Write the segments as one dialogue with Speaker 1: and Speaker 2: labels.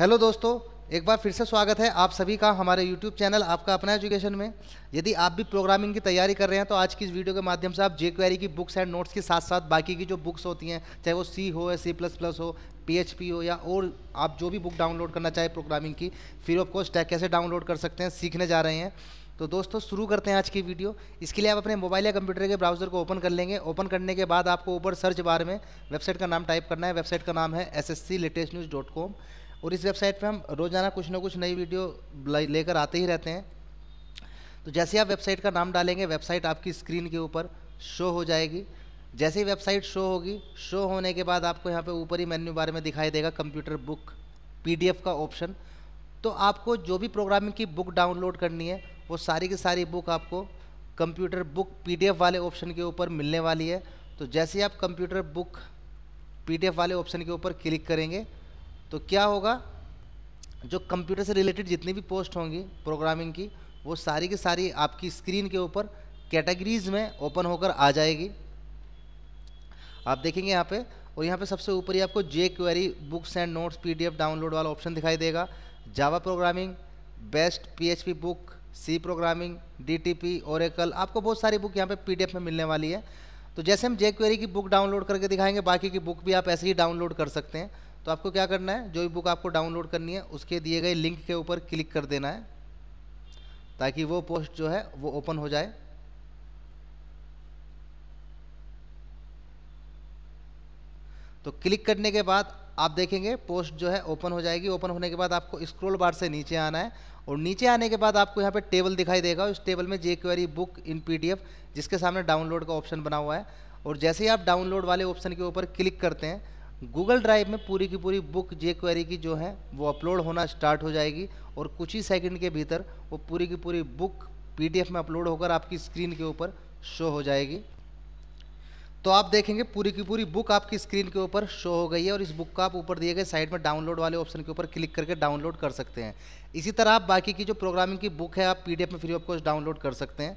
Speaker 1: hello दोस्तों एक बार फिर से स्वागत है आप सभी का हमारे यूट्यूब चैनल आपका अपना एजुकेशन में यदि आप भी प्रोग्रामिंग की तैयारी कर रहे हैं तो आज की इस वीडियो के माध्यम से आप जे क्वेरी की बुक्स एंड नोट्स के साथ साथ बाकी की जो बुक्स होती हैं चाहे वो सी हो या सी प्लस प्लस हो पी हो या और आप जो भी बुक डाउनलोड करना चाहें प्रोग्रामिंग की फिर ऑफ टैक कैसे डाउनलोड कर सकते हैं सीखने जा रहे हैं तो दोस्तों शुरू करते हैं आज की वीडियो इसके लिए आप अपने मोबाइल या कंप्यूटर के ब्राउज़र को ओपन कर लेंगे ओपन करने के बाद आपको ऊपर सर्च बार में वेबसाइट का नाम टाइप करना है वेबसाइट का नाम है S S C latest news dot com और इस वेबसाइट पे हम रोज़ाना कुछ ना कुछ नई वीडियो लेकर आते ही रहते हैं तो जैसे आप वेबसाइट का नाम डालेंगे वेबसाइट आपकी स्क्रीन के ऊपर शो हो जाएगी जैसे ही वेबसाइट शो होगी शो होने के बाद आपको यहाँ पे ऊपर ही मेन्यू बारे में दिखाई देगा कंप्यूटर बुक पीडीएफ का ऑप्शन तो आपको जो भी प्रोग्रामिंग की बुक डाउनलोड करनी है वो सारी की सारी बुक आपको कंप्यूटर बुक पीडीएफ वाले ऑप्शन के ऊपर मिलने वाली है तो जैसे ही आप कंप्यूटर बुक पीडीएफ वाले ऑप्शन के ऊपर क्लिक करेंगे तो क्या होगा जो कंप्यूटर से रिलेटेड जितनी भी पोस्ट होंगी प्रोग्रामिंग की वो सारी की सारी आपकी स्क्रीन के ऊपर कैटेगरीज में ओपन होकर आ जाएगी आप देखेंगे यहाँ पे और यहाँ पे सबसे ऊपर ही आपको jQuery books and notes PDF download वाला ऑप्शन दिखाई देगा Java programming best PHP book C programming DTP Oracle आपको बहुत सारी बुक यहाँ पे पीडीएफ में मिलने वाली है तो जैसे हम जे क्वेरी की बुक डाउनलोड करके दिखाएंगे बाकी की बुक भी आप ऐसे ही डाउनलोड कर सकते हैं तो आपको क्या करना है जो भी बुक आपको डाउनलोड करनी है उसके दिए गए लिंक के ऊपर क्लिक कर देना है ताकि वो पोस्ट जो है वो ओपन हो जाए तो क्लिक करने के बाद आप देखेंगे पोस्ट जो है ओपन हो जाएगी ओपन होने के बाद आपको स्क्रोल बार से नीचे आना है और नीचे आने के बाद आपको यहाँ पे टेबल दिखाई देगा उस टेबल में jQuery book in PDF जिसके सामने डाउनलोड का ऑप्शन बना हुआ है और जैसे ही आप डाउनलोड वाले ऑप्शन के ऊपर क्लिक करते हैं गूगल ड्राइव में पूरी की पूरी बुक जे क्वेरी की जो है वो अपलोड होना स्टार्ट हो जाएगी और कुछ ही सेकेंड के भीतर वो पूरी की पूरी बुक पी में अपलोड होकर आपकी स्क्रीन के ऊपर शो हो जाएगी तो आप देखेंगे पूरी की पूरी बुक आपकी स्क्रीन के ऊपर शो हो गई है और इस बुक का आप ऊपर दिए गए साइड में डाउनलोड वाले ऑप्शन के ऊपर क्लिक करके डाउनलोड कर सकते हैं इसी तरह आप बाकी की जो प्रोग्रामिंग की बुक है आप पी में फ्री ऑफ कॉस्ट डाउनलोड कर सकते हैं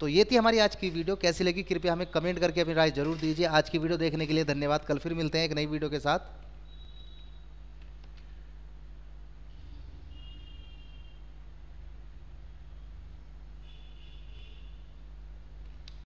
Speaker 1: तो ये थी हमारी आज की वीडियो कैसी लगी कृपया हमें कमेंट करके अपनी राय जरूर दीजिए आज की वीडियो देखने के लिए धन्यवाद कल फिर मिलते हैं एक नई वीडियो के साथ